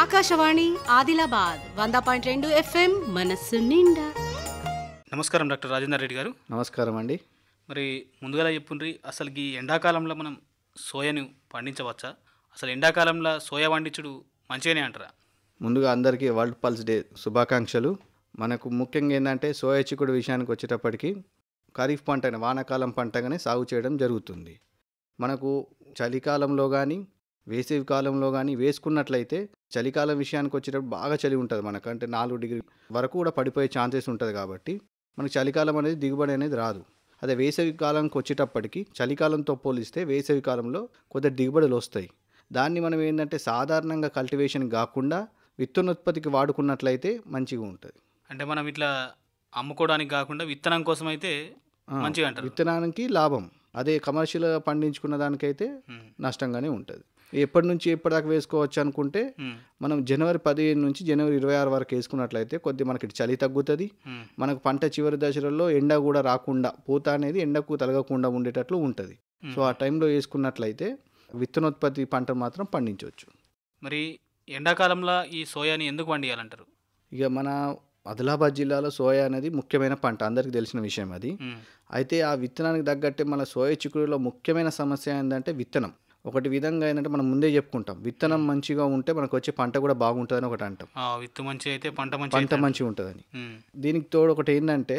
ఆకాశవాణి ఆదిలాబాద్ వంద పాయింట్ రెండు ఎఫ్ఎం మనస్సు నిండా నమస్కారం డాక్టర్ రాజేందర్ రెడ్డి గారు నమస్కారం అండి మరి ముందుగా చెప్పుండ్రి అసలు ఈ ఎండాకాలంలో మనం సోయాను పండించవచ్చా అసలు ఎండాకాలంలో సోయా పండించుడు మంచిగానే అంటారా ముందుగా అందరికీ వరల్డ్ పల్స్ డే శుభాకాంక్షలు మనకు ముఖ్యంగా ఏంటంటే సోయా చిక్కుడు విషయానికి వచ్చేటప్పటికి ఖరీఫ్ పంట వానాకాలం పంటగానే సాగు చేయడం జరుగుతుంది మనకు చలికాలంలో కానీ వేసవి కాలంలో కానీ వేసుకున్నట్లయితే చలికాలం విషయానికి వచ్చేటప్పుడు బాగా చలి ఉంటుంది మనకంటే నాలుగు డిగ్రీ వరకు కూడా పడిపోయే ఛాన్సెస్ ఉంటుంది కాబట్టి మనకు చలికాలం అనేది దిగుబడి అనేది రాదు అదే వేసవి కాలంకి వచ్చేటప్పటికి చలికాలంతో పోలిస్తే వేసవి కాలంలో కొద్దిగా దిగుబడులు వస్తాయి దాన్ని మనం ఏంటంటే సాధారణంగా కల్టివేషన్ కాకుండా విత్తనోత్పత్తికి వాడుకున్నట్లయితే మంచిగా ఉంటుంది అంటే మనం ఇట్లా అమ్ముకోవడానికి కాకుండా విత్తనం కోసం అయితే మంచిగా అంటారు విత్తనానికి లాభం అదే కమర్షియల్ పండించుకున్న దానికైతే నష్టంగానే ఉంటుంది ఎప్పటి నుంచి ఎప్పటిదాకా వేసుకోవచ్చు అనుకుంటే మనం జనవరి పదిహేను నుంచి జనవరి ఇరవై ఆరు వరకు వేసుకున్నట్లయితే కొద్ది మనకి చలి తగ్గుతుంది మనకు పంట చివరి దశలలో ఎండ కూడా రాకుండా పూత అనేది ఎండకు తలగకుండా ఉండేటట్లు ఉంటుంది సో ఆ టైంలో వేసుకున్నట్లయితే విత్తనోత్పత్తి పంట మాత్రం పండించవచ్చు మరి ఎండాకాలంలో ఈ సోయాని ఎందుకు పండియాలంటారు ఇక మన ఆదిలాబాద్ జిల్లాలో సోయా అనేది ముఖ్యమైన పంట అందరికీ తెలిసిన విషయం అది అయితే ఆ విత్తనానికి తగ్గట్టే మన సోయా చిక్కుడులో ముఖ్యమైన సమస్య ఏంటంటే విత్తనం ఒకటి విధంగా ఏంటంటే మనం ముందే చెప్పుకుంటాం విత్తనం మంచిగా ఉంటే మనకు వచ్చే పంట కూడా బాగుంటుందని ఒకటి అంటాం మంచి అయితే పంట మంచి పంట మంచిగా ఉంటుందని దీనికి తోడు ఒకటి ఏంటంటే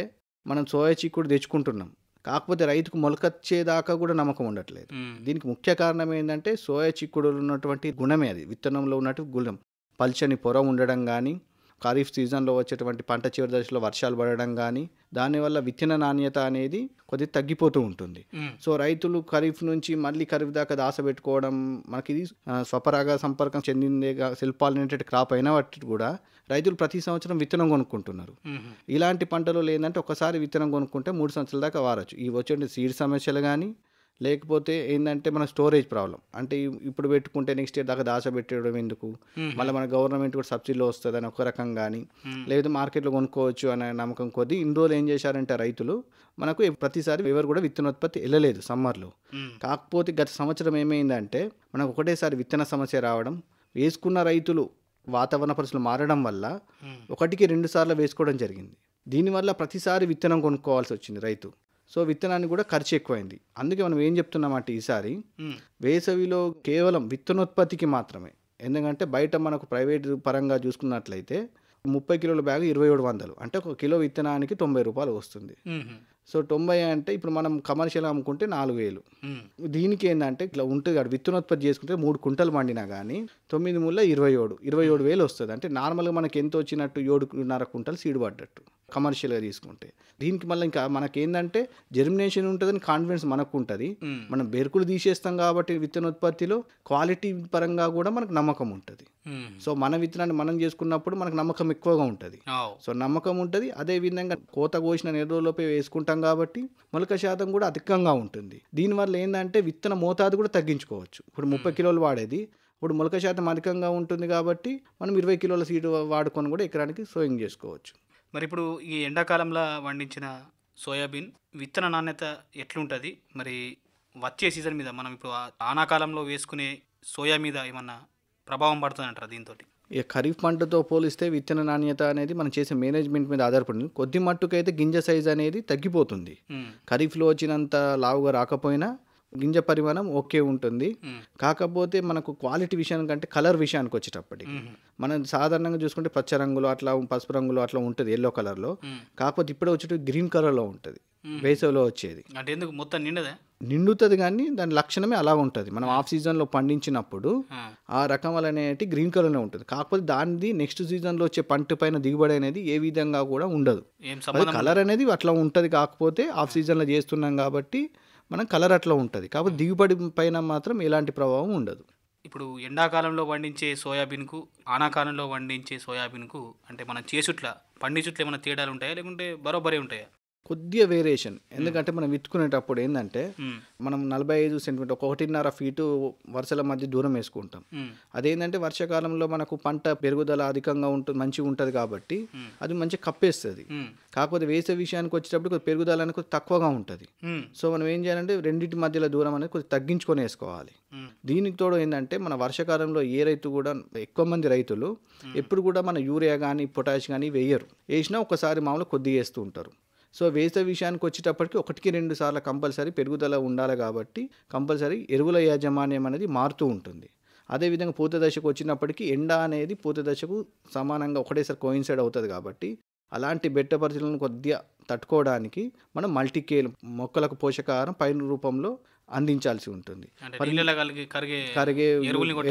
మనం సోయా చిక్కుడు తెచ్చుకుంటున్నాం కాకపోతే రైతుకు మొలకొచ్చేదాకా కూడా నమ్మకం ఉండట్లేదు దీనికి ముఖ్య కారణం ఏంటంటే సోయా చిక్కుడులో ఉన్నటువంటి గుణమే అది విత్తనంలో ఉన్నటువంటి గుణం పల్చని పొర ఉండడం కానీ ఖరీఫ్ సీజన్లో వచ్చేటువంటి పంట చివరి దశలో వర్షాలు పడడం కానీ దానివల్ల విత్తన నాణ్యత అనేది కొద్ది తగ్గిపోతూ ఉంటుంది సో రైతులు ఖరీఫ్ నుంచి మళ్ళీ ఖరీఫ్ దాకా పెట్టుకోవడం మనకి స్వపరాగ సంపర్కం చెందిందే శిల్పాలు క్రాప్ అయిన వాటి కూడా రైతులు ప్రతి సంవత్సరం విత్తనం కొనుక్కుంటున్నారు ఇలాంటి పంటలు లేదంటే ఒకసారి విత్తనం కొనుక్కుంటే మూడు సంవత్సరాల దాకా వారచ్చు ఈ వచ్చే సీడ్ సమస్యలు కానీ లేకపోతే ఏంటంటే మన స్టోరేజ్ ప్రాబ్లం అంటే ఇప్పుడు పెట్టుకుంటే నెక్స్ట్ ఇయర్ దాకా దాచ పెట్టడం ఎందుకు మళ్ళీ మన గవర్నమెంట్ కూడా సబ్సిడీలో వస్తుంది అని ఒక రకం కానీ లేకపోతే మార్కెట్లో కొనుక్కోవచ్చు అనే నమ్మకం కొద్ది ఇన్ని రోజులు ఏం చేశారంటే రైతులు మనకు ప్రతిసారి ఎవరు కూడా విత్తనోత్పత్తి వెళ్ళలేదు సమ్మర్లో కాకపోతే గత సంవత్సరం ఏమైందంటే మనకు ఒకటేసారి విత్తన సమస్య రావడం వేసుకున్న రైతులు వాతావరణ పరిస్థితులు మారడం వల్ల ఒకటికి రెండు సార్లు వేసుకోవడం జరిగింది దీనివల్ల ప్రతిసారి విత్తనం కొనుక్కోవాల్సి వచ్చింది రైతు సో విత్తనాన్ని కూడా ఖర్చు ఎక్కువైంది అందుకే మనం ఏం చెప్తున్నామంటే ఈసారి వేసవిలో కేవలం విత్తనోత్పత్తికి మాత్రమే ఎందుకంటే బయట మనకు ప్రైవేట్ పరంగా చూసుకున్నట్లయితే ముప్పై కిలోల బ్యాగ్ ఇరవై ఏడు వందలు అంటే ఒక కిలో విత్తనానికి తొంభై రూపాయలు వస్తుంది సో తొంభై అంటే ఇప్పుడు మనం కమర్షియల్ అమ్ముకుంటే నాలుగు వేలు దీనికి ఏంటంటే ఇట్లా ఉంటుంది కాబట్టి విత్తనోత్పత్తి చేసుకుంటే మూడు కుంటలు పండినా కానీ తొమ్మిది మూల ఇరవై ఏడు ఇరవై ఏడు వేలు వస్తుంది అంటే నార్మల్గా మనకి ఎంత వచ్చినట్టు ఏడున్నర కుంటలు సీడు పడ్డట్టు కమర్షియల్గా తీసుకుంటే దీనికి మళ్ళీ ఇంకా మనకేందంటే జర్మినేషన్ ఉంటుందని కాన్ఫిడెన్స్ మనకు ఉంటుంది మనం బెరుకులు తీసేస్తాం కాబట్టి విత్తన ఉత్పత్తిలో క్వాలిటీ పరంగా కూడా మనకు నమ్మకం ఉంటుంది సో మన విత్తనాన్ని మనం చేసుకున్నప్పుడు మనకు నమ్మకం ఎక్కువగా ఉంటుంది సో నమ్మకం ఉంటుంది అదే విధంగా కోత కోసిన నెలలోపే వేసుకుంటాం కాబట్టి మొలక శాతం కూడా అధికంగా ఉంటుంది దీనివల్ల ఏంటంటే విత్తన మోతాదు కూడా తగ్గించుకోవచ్చు ఇప్పుడు ముప్పై కిలోలు వాడేది ఇప్పుడు మొలక శాతం అధికంగా ఉంటుంది కాబట్టి మనం ఇరవై కిలోల సీడ్ వాడుకొని కూడా ఎకరానికి సోయింగ్ చేసుకోవచ్చు మరి ఇప్పుడు ఈ ఎండాకాలంలో పండించిన సోయాబీన్ విత్తన నాణ్యత ఎట్లుంటుంది మరి వచ్చే సీజన్ మీద మనం ఇప్పుడు ఆనాకాలంలో వేసుకునే సోయా మీద ఏమన్నా ప్రభావం పడుతుందంటారా దీంతో ఇక ఖరీఫ్ పంటతో పోలిస్తే విత్తన నాణ్యత అనేది మనం చేసే మేనేజ్మెంట్ మీద ఆధారపడింది కొద్ది మట్టుకైతే గింజ సైజ్ అనేది తగ్గిపోతుంది ఖరీఫ్లో వచ్చినంత లావుగా రాకపోయినా గింజ పరిమాణం ఓకే ఉంటుంది కాకపోతే మనకు క్వాలిటీ విషయానికి అంటే కలర్ విషయానికి వచ్చేటప్పటికి మనం సాధారణంగా చూసుకుంటే పచ్చ రంగులో అట్లా పసుపు రంగులో అట్లా ఉంటుంది ఎల్లో కలర్లో కాకపోతే ఇప్పుడే వచ్చేటప్పుడు గ్రీన్ కలర్లో ఉంటుంది వేసవిలో వచ్చేది అంటే ఎందుకు మొత్తం నిండదా నిండుతుంది కానీ దాని లక్షణమే అలా ఉంటుంది మనం ఆఫ్ సీజన్లో పండించినప్పుడు ఆ రకం అనేది గ్రీన్ కలర్లో ఉంటుంది కాకపోతే దానిది నెక్స్ట్ సీజన్లో వచ్చే పంట పైన దిగుబడి అనేది ఏ విధంగా కూడా ఉండదు కలర్ అనేది అట్లా ఉంటుంది కాకపోతే ఆఫ్ సీజన్లో చేస్తున్నాం కాబట్టి మనం కలర్ అట్లా ఉంటుంది కాబట్టి దిగుబడి పైన మాత్రం ఎలాంటి ప్రభావం ఉండదు ఇప్పుడు ఎండాకాలంలో పండించే సోయాబీన్కు ఆనాకాలంలో పండించే సోయాబీన్కు అంటే మనం చేసుట్ల పండించుట్ల ఏమైనా తేడాలు ఉంటాయా లేకుంటే బరోబరే ఉంటాయా కొద్దిగా వేరియేషన్ ఎందుకంటే మనం విత్తుకునేటప్పుడు ఏంటంటే మనం నలభై ఐదు సెంటీమీటర్ ఒకటిన్నర ఫీటు వరుసల మధ్య దూరం వేసుకుంటాం అదేంటంటే వర్షాకాలంలో మనకు పంట పెరుగుదల అధికంగా ఉంటుంది మంచిగా ఉంటుంది కాబట్టి అది మంచి కప్పేస్తుంది కాకపోతే వేసే విషయానికి వచ్చేటప్పుడు పెరుగుదల అనేది తక్కువగా ఉంటుంది సో మనం ఏం చేయాలంటే రెండింటి మధ్యలో దూరం అనేది కొద్దిగా తగ్గించుకొని వేసుకోవాలి దీనికి తోడు ఏంటంటే మన వర్షాకాలంలో ఏ రైతు కూడా ఎక్కువ మంది రైతులు ఎప్పుడు కూడా మన యూరియా కానీ పొటాష్ కానీ వేయరు వేసినా ఒకసారి మామూలు కొద్దిగా వేస్తూ ఉంటారు సో వేసవి విషయానికి వచ్చేటప్పటికి ఒకటికి రెండు సార్లు కంపల్సరీ పెరుగుదల ఉండాలి కాబట్టి కంపల్సరీ ఎరువుల యాజమాన్యం అనేది మారుతూ ఉంటుంది అదేవిధంగా పూత దశకు వచ్చినప్పటికీ ఎండ అనేది పూత దశకు సమానంగా ఒకటేసారి కోయిన్సైడ్ అవుతుంది కాబట్టి అలాంటి బెట్ట పరిస్థితులను కొద్దిగా తట్టుకోవడానికి మనం మల్టీకేల్ మొక్కలకు పోషకాహారం పైన రూపంలో అందించాల్సి ఉంటుంది కరిగే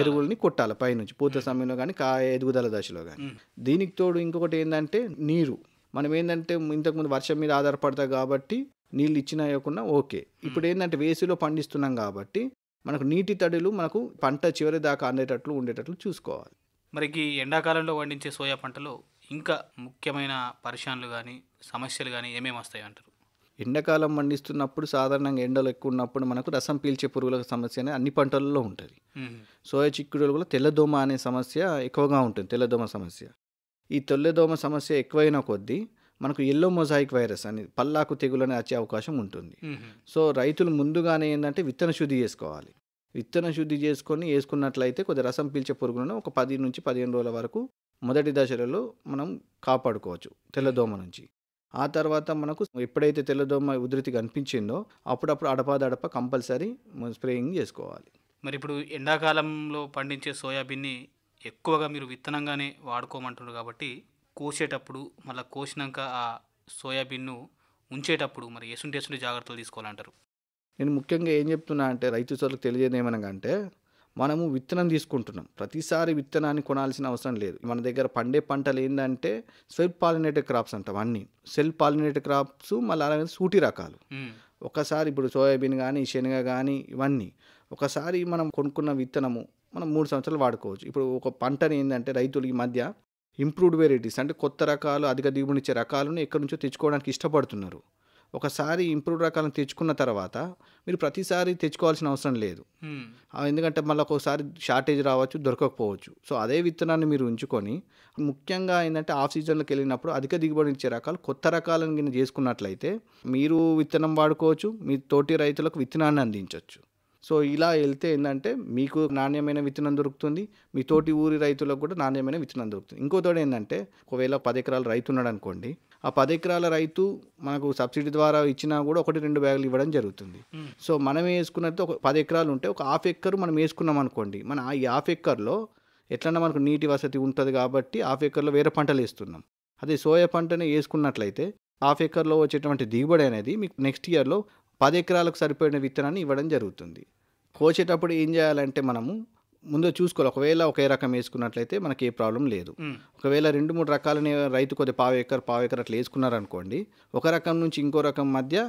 ఎరువుల్ని కొట్టాలి పైనుంచి పూత సమయంలో కానీ కాయ ఎదుగుదల దశలో కానీ దీనికి తోడు ఇంకొకటి ఏంటంటే నీరు మనం ఏంటంటే ఇంతకుముందు వర్షం మీద ఆధారపడతా కాబట్టి నీళ్ళు ఇచ్చినా ఇవ్వకుండా ఓకే ఇప్పుడు ఏంటంటే వేసిలో పండిస్తున్నాం కాబట్టి మనకు నీటి తడులు మనకు పంట చివరి దాకా అందేటట్లు ఉండేటట్లు చూసుకోవాలి మరి ఈ ఎండాకాలంలో పండించే సోయా పంటలో ఇంకా ముఖ్యమైన పరిశ్రమలు కానీ సమస్యలు కానీ ఏమేమి వస్తాయి అంటారు ఎండాకాలం పండిస్తున్నప్పుడు సాధారణంగా ఎండలు ఎక్కువ ఉన్నప్పుడు మనకు రసం పీల్చే పురుగుల సమస్య అనేది అన్ని పంటలలో ఉంటుంది సోయా చిక్కుడు కూడా తెల్లదోమ అనే సమస్య ఎక్కువగా ఉంటుంది తెల్లదోమ సమస్య ఈ తొల్లెదోమ సమస్య ఎక్కువైన కొద్దీ మనకు ఎల్లో మొజాయిక్ వైరస్ అని పల్లాకు తెగులని వచ్చే అవకాశం ఉంటుంది సో రైతులు ముందుగానే ఏంటంటే విత్తన శుద్ధి చేసుకోవాలి విత్తన శుద్ధి చేసుకొని వేసుకున్నట్లయితే కొద్ది రసం పీల్చే పురుగులను ఒక పది నుంచి పదిహేను రోజుల వరకు మొదటి దశలలో మనం కాపాడుకోవచ్చు తెల్లదోమ నుంచి ఆ తర్వాత మనకు ఎప్పుడైతే తెల్లదోమ ఉధృతి కనిపించిందో అప్పుడప్పుడు అడపాదడప కంపల్సరీ స్ప్రేయింగ్ చేసుకోవాలి మరి ఇప్పుడు ఎండాకాలంలో పండించే సోయాబీన్ని ఎక్కువగా మీరు విత్తనంగానే వాడుకోమంటున్నారు కాబట్టి కోసేటప్పుడు మళ్ళీ కోసినాక ఆ సోయాబీన్ను ఉంచేటప్పుడు మరి ఎసుంటి ఎసుంటి జాగ్రత్తలు తీసుకోవాలంటారు నేను ముఖ్యంగా ఏం చెప్తున్నా అంటే రైతు సోదరులకు తెలియజేది అంటే మనము విత్తనం తీసుకుంటున్నాం ప్రతిసారి విత్తనాన్ని కొనాల్సిన అవసరం లేదు మన దగ్గర పండే పంటలు ఏంటంటే సెల్ఫ్ పాలినేటెడ్ క్రాప్స్ అంటాం అన్నీ సెల్ఫ్ పాలినేటెడ్ క్రాప్స్ మళ్ళీ అలాగే సూటి రకాలు ఒకసారి ఇప్పుడు సోయాబీన్ కానీ శనగ కానీ ఇవన్నీ ఒకసారి మనం కొనుక్కున్న విత్తనము మనం మూడు సంవత్సరాలు వాడుకోవచ్చు ఇప్పుడు ఒక పంటని ఏంటంటే రైతులు ఈ మధ్య ఇంప్రూవ్డ్ వెరైటీస్ అంటే కొత్త రకాలు అధిక దిగుబడినిచ్చే రకాలను ఎక్కడి నుంచో తెచ్చుకోవడానికి ఇష్టపడుతున్నారు ఒకసారి ఇంప్రూవ్డ్ రకాలను తెచ్చుకున్న తర్వాత మీరు ప్రతిసారి తెచ్చుకోవాల్సిన అవసరం లేదు ఎందుకంటే మళ్ళీ ఒక్కోసారి షార్టేజ్ రావచ్చు దొరకకపోవచ్చు సో అదే విత్తనాన్ని మీరు ఉంచుకొని ముఖ్యంగా ఏంటంటే ఆఫ్ సీజన్లోకి వెళ్ళినప్పుడు అధిక దిగుబడి ఇచ్చే రకాలు కొత్త రకాలను చేసుకున్నట్లయితే మీరు విత్తనం వాడుకోవచ్చు మీ తోటి రైతులకు విత్తనాన్ని అందించవచ్చు సో ఇలా వెళ్తే ఏంటంటే మీకు నాణ్యమైన విత్తనం దొరుకుతుంది మీ తోటి ఊరి రైతులకు కూడా నాణ్యమైన విత్తనం దొరుకుతుంది ఇంకోతోడు ఏంటంటే ఒకవేళ పది ఎకరాల రైతు ఉన్నాడు అనుకోండి ఆ పది ఎకరాల రైతు మనకు సబ్సిడీ ద్వారా ఇచ్చినా కూడా ఒకటి రెండు బ్యాగులు ఇవ్వడం జరుగుతుంది సో మనం వేసుకున్నట్టు ఒక పది ఎకరాలు ఉంటే ఒక హాఫ్ ఎక్కర్ మనం వేసుకున్నాం అనుకోండి మన ఈ హాఫ్ ఎక్కర్లో ఎట్లన్నా మనకు నీటి వసతి ఉంటుంది కాబట్టి హాఫ్ ఎక్కర్లో వేరే పంటలు వేస్తున్నాం అదే సోయా పంటనే వేసుకున్నట్లయితే హాఫ్ ఎకర్లో వచ్చేటువంటి దిగుబడి అనేది మీకు నెక్స్ట్ ఇయర్లో పది ఎకరాలకు సరిపోయిన విత్తనాన్ని ఇవ్వడం జరుగుతుంది కోసేటప్పుడు ఏం చేయాలంటే మనము ముందు చూసుకోవాలి ఒకవేళ ఒకే రకం వేసుకున్నట్లయితే మనకి ఏ ప్రాబ్లం లేదు ఒకవేళ రెండు మూడు రకాలని రైతు కొద్ది పావు ఎకర్ పావు ఎకర్ అట్లా వేసుకున్నారనుకోండి ఒక రకం నుంచి ఇంకో రకం మధ్య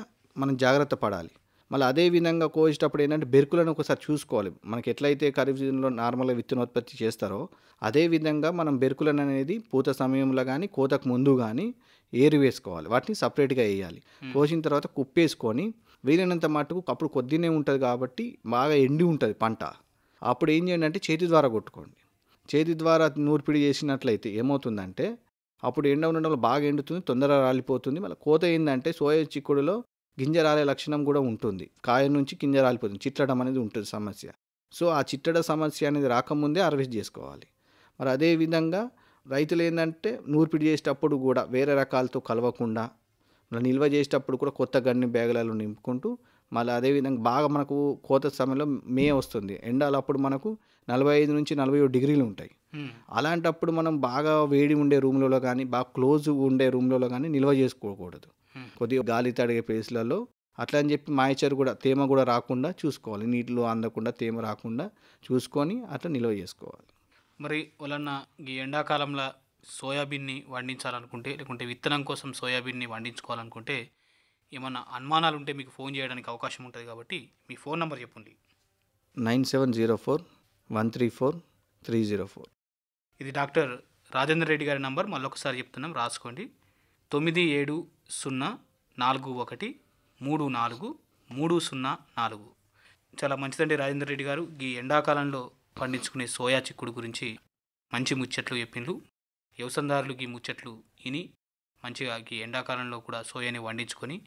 మనం జాగ్రత్త పడాలి మళ్ళీ అదే విధంగా కోసేటప్పుడు ఏంటంటే బెరుకులను ఒకసారి చూసుకోవాలి మనకి ఎట్లయితే ఖరీఫ్ సీజన్లో నార్మల్గా విత్తనోత్పత్తి చేస్తారో అదే విధంగా మనం బెరుకులను అనేది పూత సమయంలో కానీ కోతకు ముందు కానీ ఏరు వేసుకోవాలి వాటిని సపరేట్గా వేయాలి కోసిన తర్వాత కుప్పేసుకొని వీలైనంత మటుకు అప్పుడు కొద్దినే ఉంటుంది కాబట్టి బాగా ఎండి ఉంటుంది పంట అప్పుడు ఏం చేయండి అంటే చేతి ద్వారా కొట్టుకోండి చేతి ద్వారా నూర్పిడి చేసినట్లయితే ఏమవుతుందంటే అప్పుడు ఎండ ఉండడం వల్ల బాగా ఎండుతుంది తొందరగా రాలిపోతుంది మళ్ళీ కోత ఏంటంటే సోయా చిక్కుడులో గింజ రాలే లక్షణం కూడా ఉంటుంది కాయ నుంచి గింజ రాలిపోతుంది చిట్లడం అనేది ఉంటుంది సమస్య సో ఆ చిట్టడ సమస్య అనేది రాకముందే హార్వెస్ట్ చేసుకోవాలి మరి అదేవిధంగా రైతులు ఏంటంటే నూర్పిడి చేసేటప్పుడు కూడా వేరే రకాలతో కలవకుండా మళ్ళీ నిల్వ చేసేటప్పుడు కూడా కొత్త గన్ని బ్యాగులలో నింపుకుంటూ మళ్ళీ అదేవిధంగా బాగా మనకు కోత సమయంలో మే వస్తుంది ఎండాలు అప్పుడు మనకు నలభై ఐదు నుంచి నలభై డిగ్రీలు ఉంటాయి అలాంటప్పుడు మనం బాగా వేడి ఉండే రూమ్లలో కానీ బాగా క్లోజ్ ఉండే రూమ్లలో కానీ నిల్వ చేసుకోకూడదు కొద్దిగా గాలి తడిగే ప్లేస్లలో అట్లా అని చెప్పి మాయచర్ కూడా తేమ కూడా రాకుండా చూసుకోవాలి నీటిలో అందకుండా తేమ రాకుండా చూసుకొని అట్లా నిల్వ చేసుకోవాలి మరి వలన ఈ ఎండాకాలంలో సోయాబీన్ని వండించాలనుకుంటే లేకుంటే విత్తనం కోసం సోయాబీన్ని వండించుకోవాలనుకుంటే ఏమన్నా అనుమానాలు ఉంటే మీకు ఫోన్ చేయడానికి అవకాశం ఉంటుంది కాబట్టి మీ ఫోన్ నెంబర్ చెప్పండి nine seven zero four one three four three zero four ఇది డాక్టర్ రాజేంద్ర రెడ్డి గారి నంబర్ మళ్ళొకసారి చెప్తున్నాం రాసుకోండి తొమ్మిది ఏడు సున్నా నాలుగు ఒకటి మూడు నాలుగు మూడు సున్నా నాలుగు చాలా మంచిదండి రాజేంద్ర రెడ్డి గారు ఈ ఎండాకాలంలో పండించుకునే సోయా చిక్కుడు గురించి మంచి ముచ్చట్లు చెప్పిండ్రు గీ ముచ్చట్లు ఇని మంచిగా ఎండాకాలంలో కూడా సోయాని వండించుకొని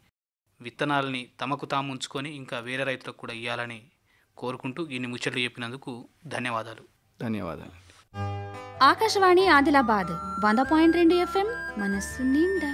విత్తనాలని తమకు తాము ఉంచుకొని ఇంకా వేరే రైతులకు కూడా ఇవ్వాలని కోరుకుంటూ ఇన్ని ముచ్చట్లు చెప్పినందుకు ధన్యవాదాలు ధన్యవాదాలు ఆకాశవాణి ఆదిలాబాద్ వంద పాయింట్ రెండు ఎఫ్ఎం మనస్సు నిండా